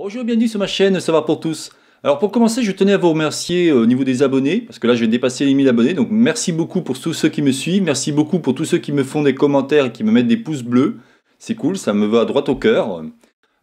Bonjour, bienvenue sur ma chaîne, ça va pour tous. Alors pour commencer, je tenais à vous remercier euh, au niveau des abonnés, parce que là j'ai dépassé les 1000 abonnés, donc merci beaucoup pour tous ceux qui me suivent, merci beaucoup pour tous ceux qui me font des commentaires et qui me mettent des pouces bleus. C'est cool, ça me va droit au cœur.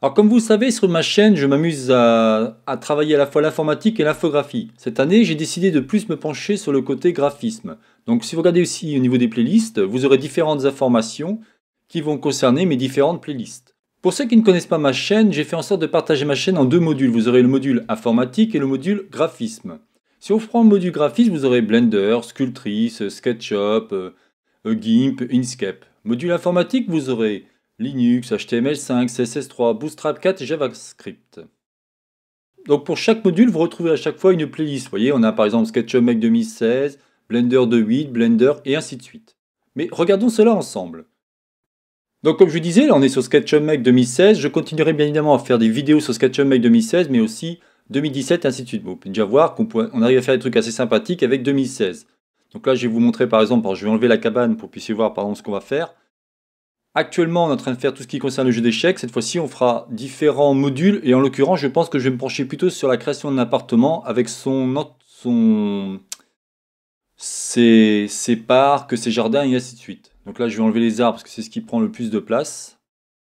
Alors comme vous le savez, sur ma chaîne, je m'amuse à, travailler à la fois l'informatique et l'infographie. Cette année, j'ai décidé de plus me pencher sur le côté graphisme. Donc si vous regardez aussi au niveau des playlists, vous aurez différentes informations qui vont concerner mes différentes playlists. Pour ceux qui ne connaissent pas ma chaîne, j'ai fait en sorte de partager ma chaîne en deux modules. Vous aurez le module informatique et le module graphisme. Si on prend le module graphisme, vous aurez Blender, Sculptrice, SketchUp, euh, GIMP, Inkscape. Module informatique, vous aurez Linux, HTML5, CSS3, Bootstrap 4 et JavaScript. Donc pour chaque module, vous retrouvez à chaque fois une playlist. Vous voyez, on a par exemple SketchUp Make 2016, Blender 2.8, Blender et ainsi de suite. Mais regardons cela ensemble. Donc comme je vous disais, là on est sur SketchUp Make 2016. Je continuerai bien évidemment à faire des vidéos sur SketchUp Make 2016, mais aussi 2017 et ainsi de suite. Vous pouvez déjà voir qu'on arrive à faire des trucs assez sympathiques avec 2016. Donc là je vais vous montrer par exemple, je vais enlever la cabane pour que vous puissiez voir par ce qu'on va faire. Actuellement on est en train de faire tout ce qui concerne le jeu d'échecs. Cette fois-ci on fera différents modules et en l'occurrence je pense que je vais me pencher plutôt sur la création d'un appartement avec son, ses parcs, ses jardins et ainsi de suite. Donc là, je vais enlever les arbres parce que c'est ce qui prend le plus de place.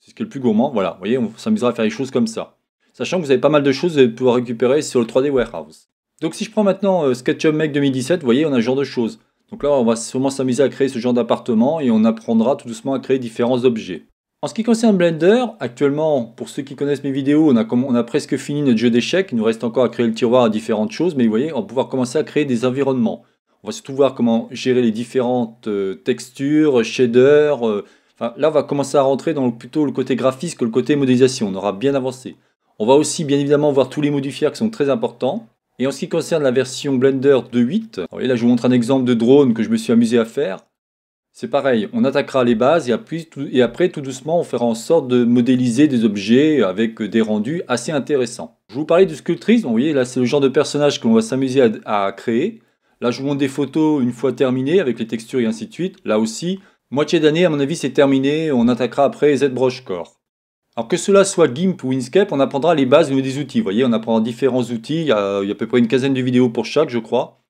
C'est ce qui est le plus gourmand. Voilà, vous voyez, on s'amusera à faire les choses comme ça. Sachant que vous avez pas mal de choses à pouvoir récupérer sur le 3D Warehouse. Donc si je prends maintenant euh, SketchUp Make 2017, vous voyez, on a ce genre de choses. Donc là, on va sûrement s'amuser à créer ce genre d'appartement et on apprendra tout doucement à créer différents objets. En ce qui concerne Blender, actuellement, pour ceux qui connaissent mes vidéos, on a, on a presque fini notre jeu d'échecs. Il nous reste encore à créer le tiroir à différentes choses, mais vous voyez, on va pouvoir commencer à créer des environnements. On va surtout voir comment gérer les différentes euh, textures, shaders. Euh, là, on va commencer à rentrer dans plutôt le côté graphisme que le côté modélisation. On aura bien avancé. On va aussi, bien évidemment, voir tous les modifiers qui sont très importants. Et en ce qui concerne la version Blender 2.8, là, je vous montre un exemple de drone que je me suis amusé à faire. C'est pareil, on attaquera les bases et après, tout, doucement on fera en sorte de modéliser des objets avec des rendus assez intéressants. Je vous parlais du sculptrisme, vous voyez là c'est le genre de personnage qu'on va s'amuser à, créer je montre des photos une fois terminées avec les textures et ainsi de suite, là aussi, moitié d'année à mon avis c'est terminé, on attaquera après ZBrush Core. Alors que cela soit GIMP ou Inkscape, on apprendra les bases des outils. Vous voyez, on apprendra différents outils, il y, a, à peu près une quinzaine de vidéos pour chaque, je crois.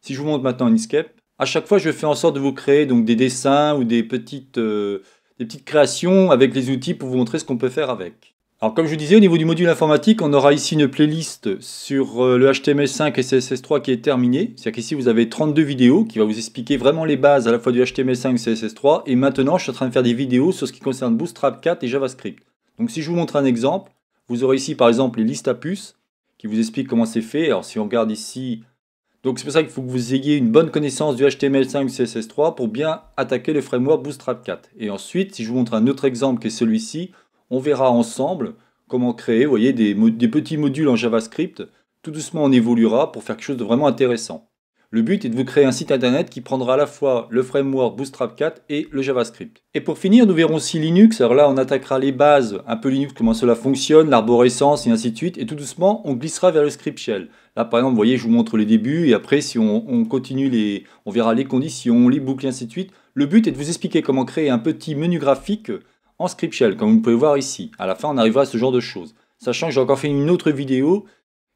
Si je vous montre maintenant Inkscape, à chaque fois je fais en sorte de vous créer donc des dessins ou des petites, euh, des petites créations avec les outils pour vous montrer ce qu'on peut faire avec. Alors comme je vous disais, au niveau du module informatique, on aura ici une playlist sur euh, le HTML5 et CSS3 qui est terminée. C'est-à-dire qu'ici, vous avez 32 vidéos qui va vous expliquer vraiment les bases à la fois du HTML5 et CSS3. Et maintenant, je suis en train de faire des vidéos sur ce qui concerne Bootstrap 4 et JavaScript. Donc si je vous montre un exemple, vous aurez ici par exemple les listes à puces qui vous expliquent comment c'est fait. Alors si on regarde ici, donc c'est pour ça qu'il faut que vous ayez une bonne connaissance du HTML5 et CSS3 pour bien attaquer le framework Bootstrap 4. Et ensuite, si je vous montre un autre exemple qui est celui-ci, on verra ensemble comment créer vous voyez, des, petits modules en JavaScript. Tout doucement, on évoluera pour faire quelque chose de vraiment intéressant. Le but est de vous créer un site internet qui prendra à la fois le framework Bootstrap 4 et le JavaScript. Et pour finir, nous verrons aussi Linux, alors là on attaquera les bases, un peu Linux, comment cela fonctionne, l'arborescence et ainsi de suite, et tout doucement on glissera vers le script shell. Là par exemple, vous voyez, je vous montre les débuts, et après si on, on continue, les, on verra les conditions, les boucles et ainsi de suite. Le but est de vous expliquer comment créer un petit menu graphique en script shell, comme vous pouvez voir ici. À la fin, on arrivera à ce genre de choses. Sachant que j'ai encore fait une autre vidéo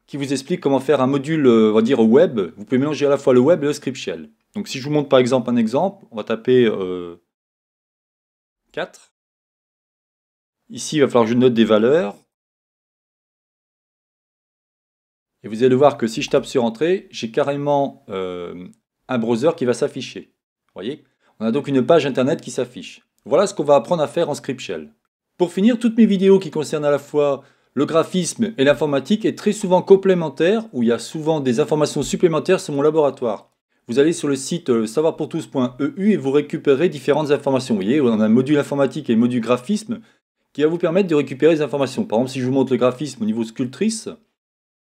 qui vous explique comment faire un module, euh, on va dire web. Vous pouvez mélanger à la fois le web et le script shell. Donc si je vous montre par exemple un exemple, on va taper 4. Euh, ici, il va falloir que je note des valeurs. Et vous allez voir que si je tape sur Entrée, j'ai carrément euh, un browser qui va s'afficher. voyez On a donc une page Internet qui s'affiche. Voilà ce qu'on va apprendre à faire en Script Shell. Pour finir, toutes mes vidéos qui concernent à la fois le graphisme et l'informatique est très souvent complémentaire, où il y a souvent des informations supplémentaires sur mon laboratoire. Vous allez sur le site euh, savoirpourtous.eu et vous récupérez différentes informations. Vous voyez, on a un module informatique et un module graphisme qui va vous permettre de récupérer des informations. Par exemple, si je vous montre le graphisme au niveau sculptrice,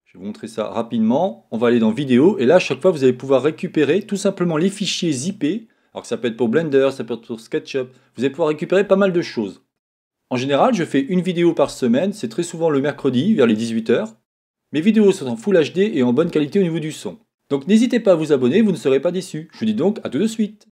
je vais vous montrer ça rapidement. On va aller dans vidéo et là, à chaque fois, vous allez pouvoir récupérer tout simplement les fichiers zippés alors que ça peut être pour Blender, ça peut être pour SketchUp. Vous allez pouvoir récupérer pas mal de choses. En général, je fais une vidéo par semaine, c'est très souvent le mercredi vers les 18h. Mes vidéos sont en Full HD et en bonne qualité au niveau du son. Donc n'hésitez pas à vous abonner, vous ne serez pas déçus. Je vous dis donc à tout de suite.